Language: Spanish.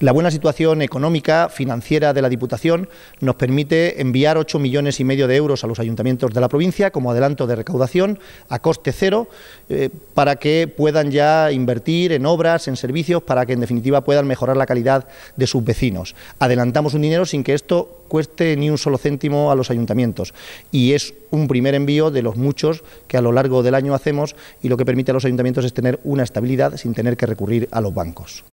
La buena situación económica, financiera de la Diputación nos permite enviar 8 millones y medio de euros a los ayuntamientos de la provincia como adelanto de recaudación a coste cero eh, para que puedan ya invertir en obras, en servicios, para que en definitiva puedan mejorar la calidad de sus vecinos. Adelantamos un dinero sin que esto cueste ni un solo céntimo a los ayuntamientos. Y es un primer envío de los muchos que a lo largo del año hacemos y lo que permite a los ayuntamientos es tener una estabilidad sin tener que recurrir a los bancos.